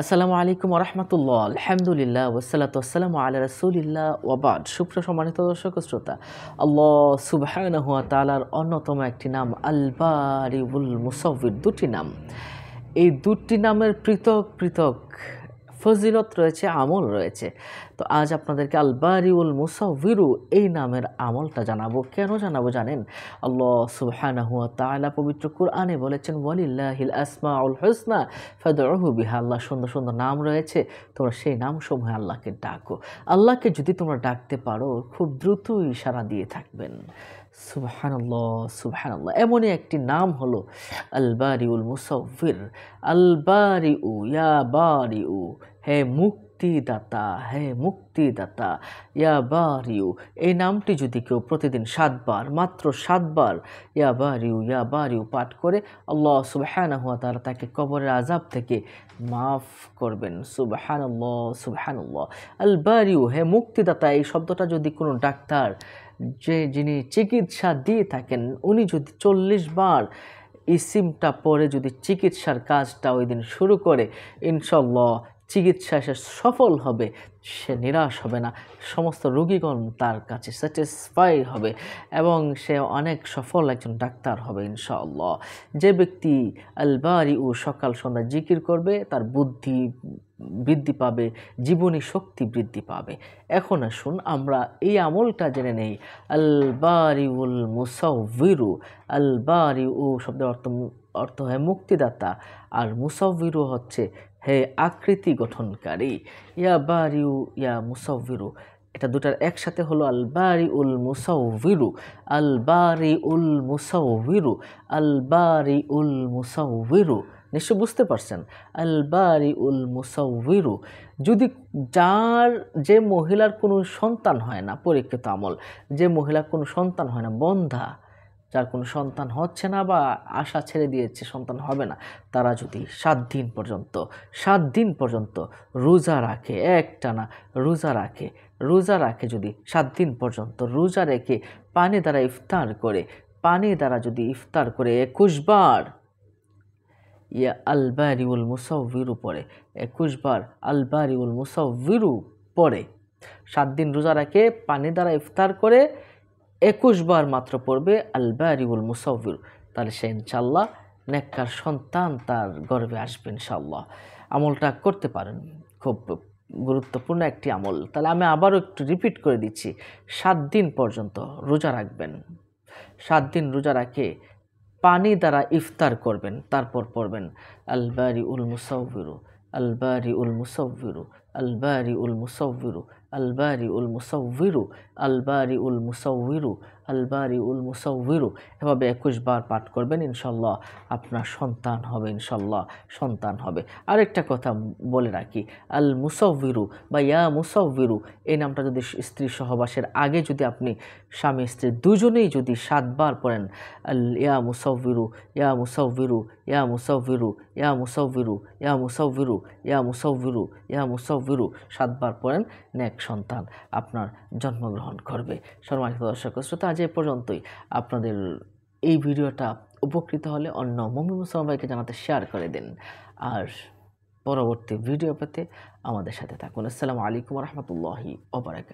আসসালামু আলাইকুম রহমতুল্লাহ আলহামদুলিল্লাহ ওসালাত আসসালামু আল্লাহ রসুলিল্লাহ ওবাদ সুপ্র সম্মানিত দর্শক শ্রোতা আল্লাহ সুবহান হুয়া তালার অন্যতম একটি নাম আলবারিউল মুসফির দুটি নাম এই দুটি নামের পৃথক পৃথক ফজিলত রয়েছে আমল রয়েছে তো আজ আপনাদেরকে আলবারিউল মুসাউরু এই নামের আমলটা জানাবো কেন জানাবো জানেন আল্লাহ সুবাহানাহুয়া পবিত্র কুরআনে বলেছেন ওয়ালিল্লাহিল আসমা উল হোসনা ফেদরহু বিহা আল্লাহ সুন্দর সুন্দর নাম রয়েছে তোমরা সেই নাম সময় আল্লাহকে ডাকো আল্লাহকে যদি তোমরা ডাকতে পারো খুব দ্রুতই সারা দিয়ে থাকবেন সুবহানাল্লাহ সুবহানাল্লাহ এমনই একটি নাম হলো আলবারিউল মুসাফির আলবারিউ ইয়া বারিউ হে মুখ মুক্তিদাতা হ্যাঁ মুক্তিদাতা ইয়া বারিউ এই নামটি যদি কেউ প্রতিদিন সাতবার মাত্র সাতবার ইয়া বারিউ ইয়া বারিউ পাঠ করে আল্লাহ সুবহান হুয়া তারা তাকে কবরের আজাব থেকে মাফ করবেন সুবাহানুল্লাহ সুবাহানুল্লাহ আল বারিউ হ্যাঁ মুক্তিদাতা এই শব্দটা যদি কোনো ডাক্তার যে যিনি চিকিৎসা দিয়ে থাকেন উনি যদি চল্লিশ বার ইসিমটা পরে যদি চিকিৎসার কাজটা ওই দিন শুরু করে ইনশাল্লাহ চিকিৎসায় সে সফল হবে সে নিরাশ হবে না সমস্ত রুগীগণ তার কাছে স্যাটিসফাই হবে এবং সে অনেক সফল একজন ডাক্তার হবে ইনশাআল্লাহ যে ব্যক্তি আলবারি ও সকাল সন্ধ্যা জিকির করবে তার বুদ্ধি বৃদ্ধি পাবে জীবনী শক্তি বৃদ্ধি পাবে এখন আসুন আমরা এই আমলটা জেনে নেই আলবারিউল বারিউল মুসাউবিরু আলবারি ও শব্দের অর্থ অর্থ হয় মুক্তিদাতা আর মুসাউবিরু হচ্ছে হে আকৃতি গঠনকারী ইয়া বারিউ ইয়া মুসাউবিরু এটা দুটার একসাথে হলো আল বারি উল মুসাউভিরু আল বারি উল মুসাউভিরু আল বারি উল মুসাউবিরু নিশ্চয় বুঝতে পারছেন আল বারি উল মুসাউভিরু যদি যার যে মহিলার কোনো সন্তান হয় না পরীক্ষিত আমল যে মহিলার কোনো সন্তান হয় না বন্ধা যার কোনো সন্তান হচ্ছে না বা আশা ছেড়ে দিয়েছে সন্তান হবে না তারা যদি সাত দিন পর্যন্ত সাত দিন পর্যন্ত রোজা রাখে একটানা রোজা রাখে রোজা রাখে যদি সাত দিন পর্যন্ত রোজা রেখে পানি দ্বারা ইফতার করে পানি দ্বারা যদি ইফতার করে একুশবার ইয়া আলবারিউল মুসাউবিরু পরে একুশবার আলবারিউল মুসাউবিরু পরে সাত দিন রোজা রাখে পানি দ্বারা ইফতার করে একুশ বার মাত্র পড়বে আল বারিউল মুসাউর তাহলে সে ইনশাল্লাহ নেককার সন্তান তার গর্বে আসবে ইনশাল্লাহ আমলটা করতে পারেন খুব গুরুত্বপূর্ণ একটি আমল তাহলে আমি আবারও একটু রিপিট করে দিচ্ছি সাত দিন পর্যন্ত রোজা রাখবেন সাত দিন রোজা রাখে পানি দ্বারা ইফতার করবেন তারপর পড়বেন আলবারি উল মুসাউরু আলবারি উল মুসব্বিরু আলবারি উল মুসব্বিরু আলবারি উল মুসব্বিরু আলবারি উল মুসব্বিরু আলবারি উল মুসৌবিরু এভাবে একুশ বার পাঠ করবেন ইনশাল্লাহ আপনার সন্তান হবে ইনশাল্লাহ সন্তান হবে আরেকটা কথা বলে রাখি আল মুসৌবিরু বা ইয়া মুসৌবিরু এই নামটা যদি স্ত্রী সহবাসের আগে যদি আপনি স্বামী স্ত্রী দুজনেই যদি সাতবার পড়েন আল ইয়া মুসৌবিরু ইয়া মুসৌবিরু ইয়া মুসৌবিরু ইয়া মুসৌবিরু ইয়া মুসৌবিরু ইয়া মুসাউবিরু ইয়া মুসাউবিরু সাতবার পড়েন ন্যাক সন্তান আপনার জন্মগ্রহণ করবে সম্মানিত দর্শক শ্রোতা আজ এ পর্যন্তই আপনাদের এই ভিডিওটা উপকৃত হলে অন্য মমি মুসলমান ভাইকে জানাতে শেয়ার করে দিন আর পরবর্তী ভিডিও পেতে আমাদের সাথে থাকুন আসসালামু আলাইকুম রহমতুল্লাহি ওবরাকাত